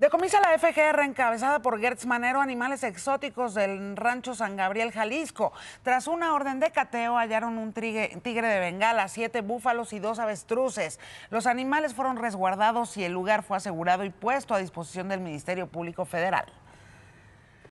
Decomisa la FGR encabezada por Gertz Manero animales exóticos del rancho San Gabriel, Jalisco. Tras una orden de cateo hallaron un tigre, tigre de bengala, siete búfalos y dos avestruces. Los animales fueron resguardados y el lugar fue asegurado y puesto a disposición del Ministerio Público Federal.